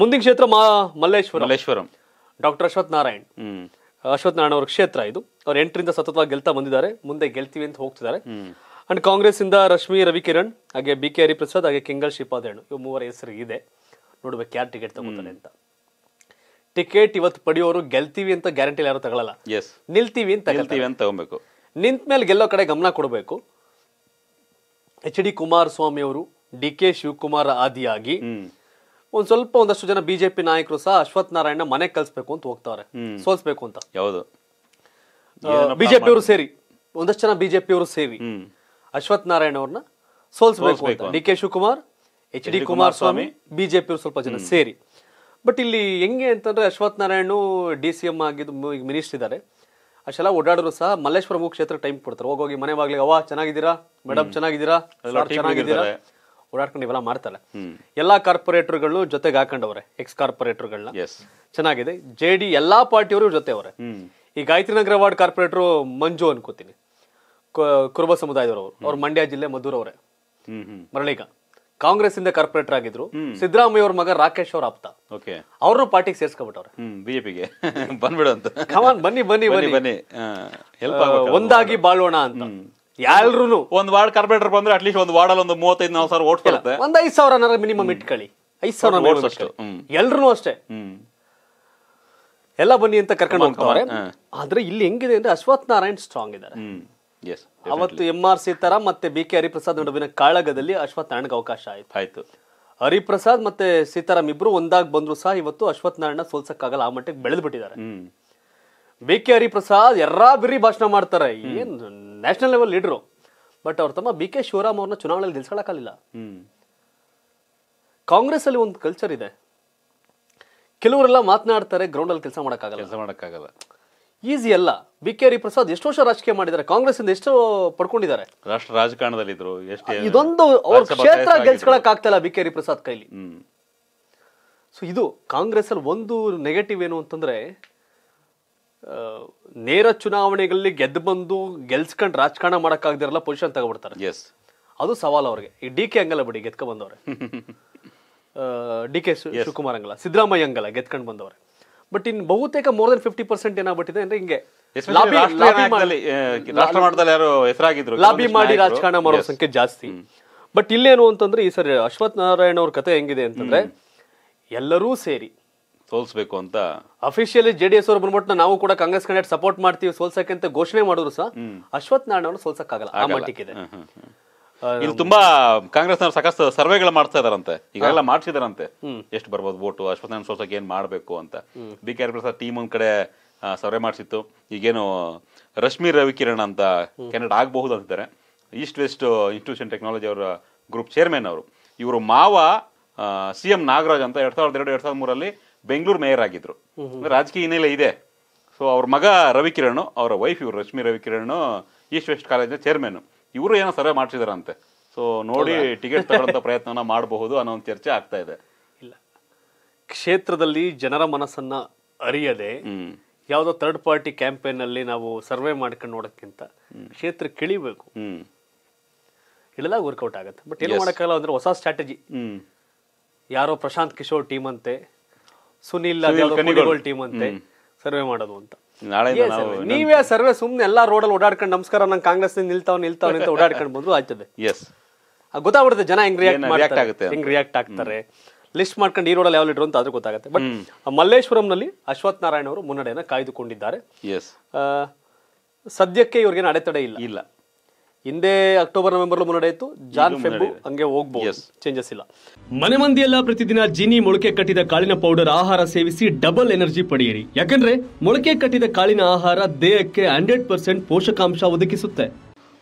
ಮುಂದಿನ ಕ್ಷೇತ್ರ ಮಾ ಮಲ್ಲೇಶ್ವರ ಮಲ್ಲೇಶ್ವರಂ ಡಾಕ್ಟರ್ ಅಶ್ವಥ್ ನಾರಾಯಣ್ ಅಶ್ವಥ್ ನಾರಾಯಣ ಅವರ ಕ್ಷೇತ್ರ ಇದು ಅವ್ರ ಎಂಟರಿಂದ ಸತತವಾಗಿ ಗೆಲ್ತಾ ಬಂದಿದ್ದಾರೆ ಮುಂದೆ ಗೆಲ್ತೀವಿ ಅಂತ ಹೋಗ್ತಿದ್ದಾರೆ ಅಂಡ್ ಕಾಂಗ್ರೆಸ್ ಇಂದ ರಶ್ಮಿ ರವಿಕಿರಣ್ ಹಾಗೆ ಬಿ ಕೆ ಹರಿಪ್ರಸಾದ್ ಹಾಗೆ ಕೆಂಗಲ್ ಶಿಪಾದೇಣು ಇವು ಮೂವರ ಹೆಸರು ಇದೆ ನೋಡ್ಬೇಕು ಯಾರು ಟಿಕೆಟ್ ತಗೋತಾರೆ ಅಂತ ಟಿಕೆಟ್ ಇವತ್ತು ಪಡೆಯೋರು ಗೆಲ್ತೀವಿ ಅಂತ ಗ್ಯಾರಂಟಿ ಯಾರು ತಗೊಳ್ಳಲ್ಲ ನಿಲ್ತೀವಿ ಅಂತ ಗೆಲ್ತೀವಿ ಅಂತ ತಗೋಬೇಕು ನಿಂತ ಮೇಲೆ ಗೆಲ್ಲೋ ಕಡೆ ಗಮನ ಕೊಡಬೇಕು ಎಚ್ ಡಿ ಕುಮಾರಸ್ವಾಮಿ ಅವರು ಡಿ ಕೆ ಶಿವಕುಮಾರ್ ಆದಿಯಾಗಿ ಒಂದ್ ಸ್ವಲ್ಪ ಒಂದಷ್ಟು ಜನ ಬಿಜೆಪಿ ನಾಯಕರು ಸಹ ಅಶ್ವಥ್ ನಾರಾಯಣ ಮನೆ ಕಲ್ಸ್ಬೇಕು ಅಂತ ಹೋಗ್ತಾರೆ ಸೋಲ್ಸ್ಬೇಕು ಅಂತ ಹೌದು ಬಿಜೆಪಿ ಅವರು ಸೇರಿ ಒಂದಷ್ಟು ಜನ ಬಿಜೆಪಿ ಅವರು ಸೇರಿ ಅಶ್ವಥ್ ನಾರಾಯಣ ಅವ್ರನ್ನ ಸೋಲ್ಸ್ಬೇಕು ಅಂತ D K Shivakumar H D Kumaraswamy BJP ಅವರು ಸ್ವಲ್ಪ ಜನ ಸೇರಿ ಬಟ್ ಇಲ್ಲಿ ಹೆಂಗೆ ಅಂತಂದ್ರೆ Ashwath Narayana D C M ಆಗಿದ್ದು ಮಿನಿಸ್ಟರ್ ಇದ್ದಾರೆ ಅಷ್ಟೆಲ್ಲ ಓಡಾಡಿದ್ರು ಸಹ ಮಲ್ಲೇಶ್ವರ ಕ್ಷೇತ್ರ ಟೈಮ್ ಕೊಡ್ತಾರೆ ಹೋಗಿ ಮನೆ ಬಾಗ್ಲಿಗೆ ಅವ ಚೆನ್ನಾಗಿದ್ದೀರಾ ಮೇಡಮ್ ಚೆನ್ನಾಗಿದ್ದೀರಾ ಚೆನ್ನಾಗಿದ್ದೀರಾ ಓಡಾಡ್ಕೊಂಡು ಇವೆಲ್ಲ ಮಾಡ್ತಾರೆ ಎಲ್ಲಾ ಕಾರ್ಪೊರೇಟರ್ಗಳು ಜೊತೆಗೆ ಹಾಕೊಂಡವ್ರೆ ಎಕ್ಸ್ ಕಾರ್ಪೊರೇಟರ್ಗಳನ್ನ ಚೆನ್ನಾಗಿದೆ ಜೆ ಡಿ ಎಲ್ಲಾ ಪಾರ್ಟಿಯವರು ಜೊತೆ ಅವರೇ ಈ ಗಾಯತ್ರಿ ನಗರ ವಾರ್ಡ್ ಕಾರ್ಪೊರೇಟರ್ ಮಂಜು ಅನ್ಕೋತೀನಿ ಕುರುಬ ಸಮುದಾಯದವರು ಅವ್ರ ಮಂಡ್ಯ ಜಿಲ್ಲೆ ಅವರೇ ಮರಳಿಗ ಕಾಂಗ್ರೆಸ್ ಇಂದ ಕಾರ್ಪೊರೇಟರ್ ಆಗಿದ್ರು ಸಿದ್ದರಾಮಯ್ಯ ಅವ್ರ ಮಗ ರಾಕೇಶ್ ಅವ್ರ ಆಪ್ತ ಅವ್ರನ್ನ ಪಾರ್ಟಿಗೆ ಸೇರ್ಸ್ಕೊಂಡ್ಬಿಟ್ಟವ್ರೆ ಬಿಜೆಪಿಗೆ ಬಂದ್ಬಿಡು ಅಂತ ಬನ್ನಿ ಬನ್ನಿ ಬನ್ನಿ ಬನ್ನಿ ಒಂದಾಗಿ ಬಾಳೋಣ ಅಂತ ಎಲ್ರು ಒಂದ್ ವಾರ್ಡ್ ಕಾರ್ಪೊರೇಟರ್ ಬಂದ್ರೆ ಅಟ್ಲೀಸ್ಟ್ ಒಂದು ವಾರ್ಡಲ್ಲಿ ಒಂದು ಮೂವತ್ತೈದು ನಾಲ್ಕು ಸಾವಿರ ಓಟ್ ಬರುತ್ತೆ ಒಂದ್ ಐದ್ ಸಾವಿರ ಮಿನಿಮಮ್ ಇಟ್ಕೊಳ್ಳಿ ಐದು ಸಾವಿರ ಓಟ್ಸ್ ಅಷ್ಟು ಎಲ್ರು ಅಷ್ಟೇ ಎಲ್ಲ ಬನ್ನಿ ಅಂತ ಕರ್ಕೊಂಡು ಹೋಗ್ತಾರೆ ಆದ್ರೆ ಇಲ್ಲಿ ಹೆಂಗಿದೆ ಅಂದ್ರೆ ಅಶ್ವಥ್ ನಾರಾಯಣ್ ಸ್ಟ್ರಾಂಗ್ ಇದ್ದಾರೆ ಅವತ್ತು ಎಂ ಆರ್ ಸಿ ತರ ಮತ್ತೆ ಬಿ ಕೆ ಹರಿಪ್ರಸಾದ್ ನಡುವಿನ ಕಾಳಗದಲ್ಲಿ ಅಶ್ವಥ್ ನಾರಾಯಣ್ಗೆ ಅವಕಾಶ ಆಯ್ತು ಆಯ್ತು ಹರಿಪ್ರಸಾದ್ ಮತ್ತೆ ಸೀತಾರಾಮ್ ಇಬ್ರು ಒಂದಾಗಿ ಬಂದ್ರು ಸಹ ಇವತ್ತು ಅಶ್ವಥ್ ನಾರಾಯಣ ಸೋಲ್ಸಕ್ಕಾಗಲ್ಲ ಆ ಮಟ್ಟಕ್ಕೆ ಬೆಳೆದ್ಬಿಟ್ಟಿದ್ದಾರೆ ಬಿ ಕೆ ಹರಿಪ್ರಸಾದ್ ಎಲ್ಲಾ ಬಿರಿ ಭಾಷಣ ಮಾಡ್ತಾರೆ ಏನ್ ನ್ಯಾಷನಲ್ ಲೆವೆಲ್ ಲೀಡ್ರು ಬಟ್ ಅವ್ರ ತಮ್ಮ ಬಿ ಕೆ ಶಿವರಾಮ್ ಅವ್ರನ್ನ ಚುನಾವಣೆಯಲ್ಲಿ ಕಾಂಗ್ರೆಸ್ ಅಲ್ಲಿ ಒಂದು ಕಲ್ಚರ್ ಇದೆ ಕೆಲವರೆಲ್ಲ ಮಾತನಾಡ್ತಾರೆ ಗ್ರೌಂಡಲ್ಲಿ ಕೆಲಸ ಮಾಡೋಕ್ಕಾಗಲ್ಲ ಕೆಲಸ ಮಾಡೋಕ್ಕಾಗಲ್ಲ ಈಸಿ ಅಲ್ಲ ಬಿ ಕೆ ಹರಿಪ್ರಸಾದ್ ಎಷ್ಟು ವರ್ಷ ರಾಜಕೀಯ ಮಾಡಿದ್ದಾರೆ ಕಾಂಗ್ರೆಸ್ ಇಂದ ಎಷ್ಟು ಪಡ್ಕೊಂಡಿದ್ದಾರೆ ರಾಷ್ಟ್ರ ರಾಜಕಾರಣದಲ್ಲಿ ಇದ್ರು ಇದೊಂದು ಅವ್ರ ಕ್ಷೇತ್ರ ಗೆಲ್ಸ್ಕೊಳಕ್ ಆಗ್ತಾ ಇಲ್ಲ ಬಿ ಕೆ ಹರಿಪ್ರಸಾದ್ ಕೈಲಿ ಸೊ ಇದು ಕಾಂಗ್ರೆಸ್ ಅಲ್ಲಿ ಒಂದು ನೆಗೆಟಿವ್ ಏನು ಅಂತಂದ್ರೆ ನೇರ ಚುನಾವಣೆಗಳಲ್ಲಿ ಗೆದ್ದು ಬಂದು ಗೆಲ್ಸ್ಕೊಂಡು ರಾಜಕಾರಣ ಮಾಡೋಕ್ಕಾಗದಿರಲ್ಲ ಪೊಸಿಷನ್ ತಗೊಬಿಡ್ತಾರೆ ಎಸ್ ಅದು ಸವಾಲು ಅವ್ರಿಗೆ ಈ ಡಿ ಕೆ ಹಂಗಲ್ಲ ಬಿಡಿ ಗೆದ್ಕೊಂಡು ಬಂದವ್ರೆ ಡಿ ಕೆ ಶಿವಕುಮಾರ್ ಹಂಗಲ್ಲ ಸಿದ್ದರಾಮಯ್ಯ ಹಂಗಲ್ಲ ಗೆದ್ಕೊಂಡು ಬಂದವ್ರೆ ಬಟ್ ಇನ್ ಬಹುತೇಕ ಮೋರ್ ದನ್ ಫಿಫ್ಟಿ ಪರ್ಸೆಂಟ್ ಏನಾಗ್ಬಿಟ್ಟಿದೆ ಅಂದ್ರೆ ಹಿಂಗೆ ಯಾರು ಲಾಬಿ ಮಾಡಿ ರಾಜಕಾರಣ ಮಾಡೋ ಸಂಖ್ಯೆ ಜಾಸ್ತಿ ಬಟ್ ಇಲ್ಲೇನು ಅಂತಂದ್ರೆ ಈ ಸರಿ ಅಶ್ವಥ್ ನಾರಾಯಣ ಅವ್ರ ಕತೆ ಹೆಂಗಿದೆ ಅಂತಂದ್ರೆ ಎಲ್ಲರೂ ಸೇರಿ ಸೋಲ್ಸ್ಬೇಕು ಅಂತ ಅಫಿಷಿಯಲಿ ಜೆಡಿಎಸ್ ಅವರು ಬಂದ್ಬಿಟ್ಟು ನಾವು ಕೂಡ ಕಾಂಗ್ರೆಸ್ ಕ್ಯಾಂಡಿಡೇಟ್ ಸಪೋರ್ಟ್ ಮಾಡ್ತೀವಿ ಸೋಲ್ಸಕ್ಕೆ ಅಂತ ಘೋಷಣೆ ಮಾಡಿದ್ರು ಸಹ ಅಶ್ವಥ್ ನಾರಾಯಣ ಅವರು ಆಗಲ್ಲ ಆ ಇಲ್ಲಿ ತುಂಬಾ ಕಾಂಗ್ರೆಸ್ ನವರು ಸಾಕಷ್ಟು ಸರ್ವೆಗಳು ಮಾಡ್ತಾ ಇದಾರಂತೆ ಈಗಾಗಲೇ ಮಾಡ್ಸಿದಾರಂತೆ ಎಷ್ಟು ಬರ್ಬೋದು ವೋಟ್ ಅಶ್ವಥ್ ನಾರಾಯಣ ಸೋಲ್ಸಕ್ಕೆ ಏನ್ ಮಾಡ್ಬೇಕು ಅಂತ B K R Prasad team ಒಂದ್ ಕಡೆ ಸರ್ವೆ ಮಾಡಿಸಿತ್ತು ಈಗೇನು ರಶ್ಮಿ ರವಿಕಿರಣ್ ಅಂತ ಕ್ಯಾಂಡಿಡೇಟ್ ಆಗಬಹುದು ಅಂತಿದ್ದಾರೆ ಈಸ್ಟ್ ವೆಸ್ಟ್ ಇನ್ಸ್ಟಿಟ್ಯೂಷನ್ ಟೆಕ್ನಾಲಜಿ ಅವರ ಗ್ರೂಪ್ ಚೇರ್ಮನ್ ಅವರು ಇವರು ಮಾವ ಸಿ ಎಂ ನಾಗರಾಜ್ ಅಂತ ಎರಡ್ ಸಾವಿರದ ಎರಡು ಎರಡ್ ಸಾವಿರದ ಮೂರಲ್ಲಿ ಬೆಂಗಳೂರು ಮೇಯರ್ ಆಗಿದ್ರು ರಾಜಕೀಯ ಹಿನ್ನೆಲೆ ಇದೆ ಸೊ ಅವ್ರ ಮಗ ರವಿಕಿರಣ್ ಅವರ ವೈಫ್ ಇವರು ರಶ್ಮಿ ರವಿಕಿರಣ್ ಈಸ್ಟ್ ವೆಸ್ಟ್ ಕಾಲೇಜ್ನ ಚೇರ್ಮನ್ ಇವರು ಏನೋ ಸರ್ವೆ ಮಾಡಿಸಿದಾರಂತೆ ಸೊ ನೋಡಿ ಟಿಕೆಟ್ ತಗೊಳ್ಳೋ ಪ್ರಯತ್ನನ ಮಾಡಬಹುದು ಅನ್ನೋ ಒಂದು ಚರ್ಚೆ ಆಗ್ತಾ ಇದೆ ಇಲ್ಲ ಕ್ಷೇತ್ರದಲ್ಲಿ ಜನರ ಮನಸ್ಸನ್ನ ಅರಿಯದೆ ಯಾವುದೋ ಥರ್ಡ್ ಪಾರ್ಟಿ ಕ್ಯಾಂಪೇನ್ ಅಲ್ಲಿ ನಾವು ಸರ್ವೆ ಮಾಡ್ಕೊಂಡು ನೋಡೋಕ್ಕಿಂತ ಕ್ಷೇತ್ರ ಕಿಳಿಬೇಕು ಇಲ್ಲೆಲ್ಲ ವರ್ಕೌಟ್ ಆಗುತ್ತೆ ಬಟ್ ಏನು ಮಾಡೋಕ್ಕಲ್ಲ ಅಂದ್ರೆ ಹೊಸ ಸ್ಟ್ರಾಟಜಿ ಯಾರೋ ಪ್ರಶಾಂತ್ ಕಿಶೋರ್ ಟೀಮ್ ಅಂತೆ ಸುನಿಲ್ ಟೀಮ್ ಅಂತೆ ಸರ್ವೆ ಮಾಡೋದು ಅಂತ ನೀವೇ ಸರ್ವೆ ಸುಮ್ನೆ ಎಲ್ಲಾ ರೋಡ್ ಅಲ್ಲಿ ಓಡಾಡ್ಕೊಂಡು ನಮಸ್ಕಾರ ನಂಗೆ ಕಾಂಗ್ರೆಸ್ ನಿಲ್ತಾವ್ ನಿಲ್ತಾವ್ ಅಂತ ಓಡಾಡ್ಕೊಂಡು ಬಂದ್ರು ಆಯ್ತದೆ ಎಸ್ ಗೊತ್ತಾಗ್ಬಿಡುತ್ತೆ ಜನ ಹೆಂಗ್ ರಿಯಾಕ್ಟ್ ರಿಯಾಕ್ಟ್ ಆಗ್ತಾರೆ ಲಿಸ್ಟ್ ಮಾಡ್ಕೊಂಡು ಈ ಅಲ್ಲಿ ಯಾವ ಲೀಡರ್ ಅಂತ ಆದ್ರೂ ಗೊತ್ತಾಗುತ್ತೆ ಬಟ್ ಮಲ್ಲೇಶ್ವರಂನಲ್ಲಿ ಅಶ್ವಥ್ ನಾರಾಯಣ ಅವರು ಮುನ್ನಡೆಯನ್ನ ಕಾಯ್ದುಕೊಂಡಿದ್ದಾರೆ ಸದ್ಯಕ್ಕೆ ಇವ್ರಿಗೆ ಅಡೆತಡೆ ಇಲ್ಲ ಇಲ್ಲ ಹಿಂದೆ ಅಕ್ಟೋಬರ್ ನವೆಂಬರ್ ಮುನ್ನಡೆಯಿತು ಜಾನ್ ಫೆಬ್ರು ಹಂಗೆ ಹೋಗ್ಬೋದು ಚೇಂಜಸ್ ಇಲ್ಲ ಮನೆ ಮಂದಿಯೆಲ್ಲ ಪ್ರತಿದಿನ ಜಿನಿ ಮೊಳಕೆ ಕಟ್ಟಿದ ಕಾಳಿನ ಪೌಡರ್ ಆಹಾರ ಸೇವಿಸಿ ಡಬಲ್ ಎನರ್ಜಿ ಪಡೆಯಿರಿ ಯಾಕಂದ್ರೆ ಮೊಳಕೆ ಕಟ್ಟಿದ ಕಾಳಿನ ಆಹಾರ ದೇಹಕ್ಕೆ ಹಂಡ್ರೆಡ್ ಪರ್ಸೆಂಟ್ ಪೋಷಕಾಂಶ ಒದಗಿಸುತ್ತೆ